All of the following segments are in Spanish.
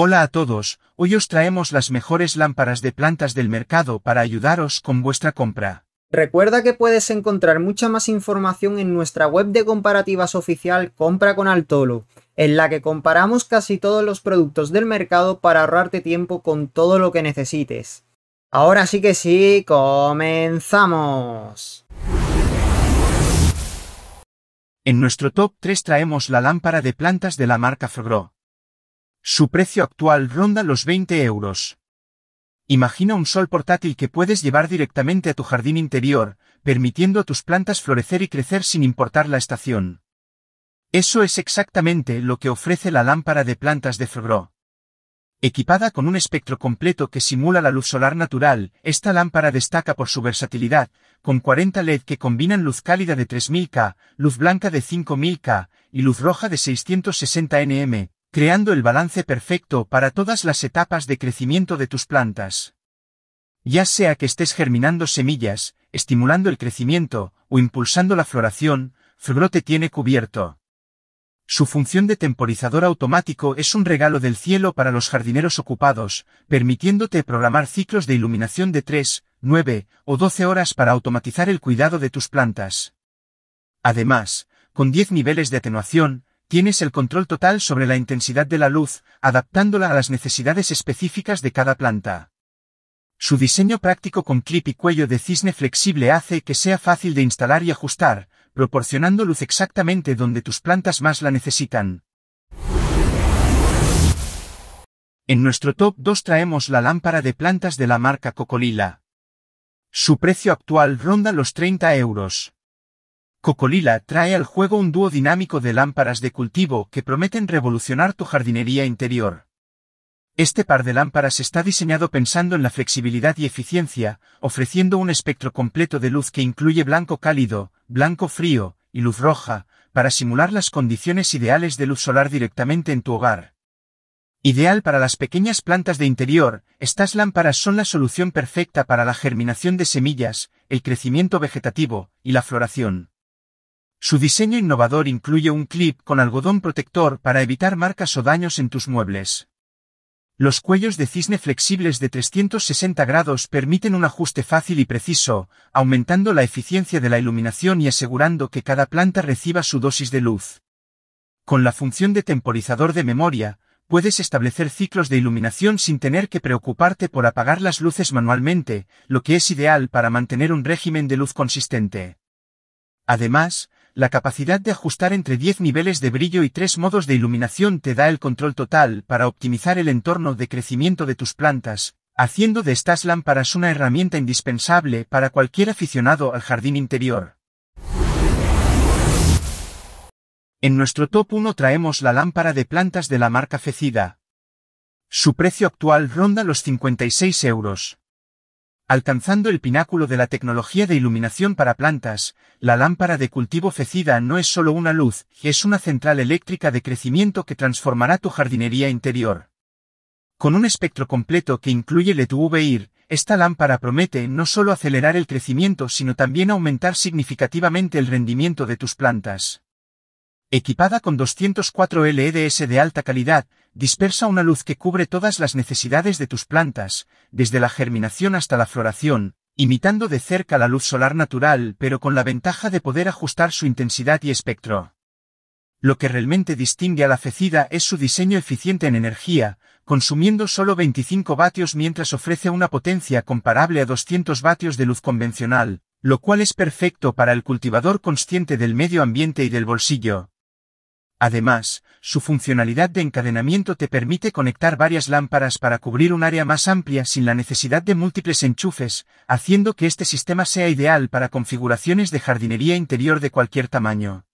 Hola a todos, hoy os traemos las mejores lámparas de plantas del mercado para ayudaros con vuestra compra. Recuerda que puedes encontrar mucha más información en nuestra web de comparativas oficial Compra con Altolo, en la que comparamos casi todos los productos del mercado para ahorrarte tiempo con todo lo que necesites. Ahora sí que sí, comenzamos. En nuestro top 3 traemos la lámpara de plantas de la marca Frogro. Su precio actual ronda los 20 euros. Imagina un sol portátil que puedes llevar directamente a tu jardín interior, permitiendo a tus plantas florecer y crecer sin importar la estación. Eso es exactamente lo que ofrece la lámpara de plantas de FROGRO. Equipada con un espectro completo que simula la luz solar natural, esta lámpara destaca por su versatilidad, con 40 LED que combinan luz cálida de 3000K, luz blanca de 5000K y luz roja de 660 nm, creando el balance perfecto para todas las etapas de crecimiento de tus plantas. Ya sea que estés germinando semillas, estimulando el crecimiento o impulsando la floración, Fluro tiene cubierto. Su función de temporizador automático es un regalo del cielo para los jardineros ocupados, permitiéndote programar ciclos de iluminación de 3, 9 o 12 horas para automatizar el cuidado de tus plantas. Además, con 10 niveles de atenuación, Tienes el control total sobre la intensidad de la luz, adaptándola a las necesidades específicas de cada planta. Su diseño práctico con clip y cuello de cisne flexible hace que sea fácil de instalar y ajustar, proporcionando luz exactamente donde tus plantas más la necesitan. En nuestro top 2 traemos la lámpara de plantas de la marca Cocolila. Su precio actual ronda los 30 euros. Cocolila trae al juego un dúo dinámico de lámparas de cultivo que prometen revolucionar tu jardinería interior. Este par de lámparas está diseñado pensando en la flexibilidad y eficiencia, ofreciendo un espectro completo de luz que incluye blanco cálido, blanco frío y luz roja, para simular las condiciones ideales de luz solar directamente en tu hogar. Ideal para las pequeñas plantas de interior, estas lámparas son la solución perfecta para la germinación de semillas, el crecimiento vegetativo y la floración. Su diseño innovador incluye un clip con algodón protector para evitar marcas o daños en tus muebles. Los cuellos de cisne flexibles de 360 grados permiten un ajuste fácil y preciso, aumentando la eficiencia de la iluminación y asegurando que cada planta reciba su dosis de luz. Con la función de temporizador de memoria, puedes establecer ciclos de iluminación sin tener que preocuparte por apagar las luces manualmente, lo que es ideal para mantener un régimen de luz consistente. Además, la capacidad de ajustar entre 10 niveles de brillo y 3 modos de iluminación te da el control total para optimizar el entorno de crecimiento de tus plantas, haciendo de estas lámparas una herramienta indispensable para cualquier aficionado al jardín interior. En nuestro top 1 traemos la lámpara de plantas de la marca Fecida. Su precio actual ronda los 56 euros alcanzando el pináculo de la tecnología de iluminación para plantas, la lámpara de cultivo fecida no es solo una luz, es una central eléctrica de crecimiento que transformará tu jardinería interior. Con un espectro completo que incluye el UVIR, esta lámpara promete no solo acelerar el crecimiento sino también aumentar significativamente el rendimiento de tus plantas. Equipada con 204 LEDs de alta calidad, dispersa una luz que cubre todas las necesidades de tus plantas, desde la germinación hasta la floración, imitando de cerca la luz solar natural, pero con la ventaja de poder ajustar su intensidad y espectro. Lo que realmente distingue a la fecida es su diseño eficiente en energía, consumiendo solo 25 vatios mientras ofrece una potencia comparable a 200 vatios de luz convencional, lo cual es perfecto para el cultivador consciente del medio ambiente y del bolsillo, Además, su funcionalidad de encadenamiento te permite conectar varias lámparas para cubrir un área más amplia sin la necesidad de múltiples enchufes, haciendo que este sistema sea ideal para configuraciones de jardinería interior de cualquier tamaño.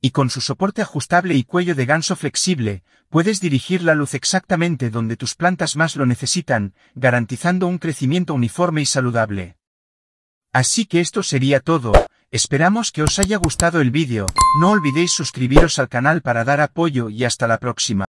Y con su soporte ajustable y cuello de ganso flexible, puedes dirigir la luz exactamente donde tus plantas más lo necesitan, garantizando un crecimiento uniforme y saludable. Así que esto sería todo, Esperamos que os haya gustado el vídeo, no olvidéis suscribiros al canal para dar apoyo y hasta la próxima.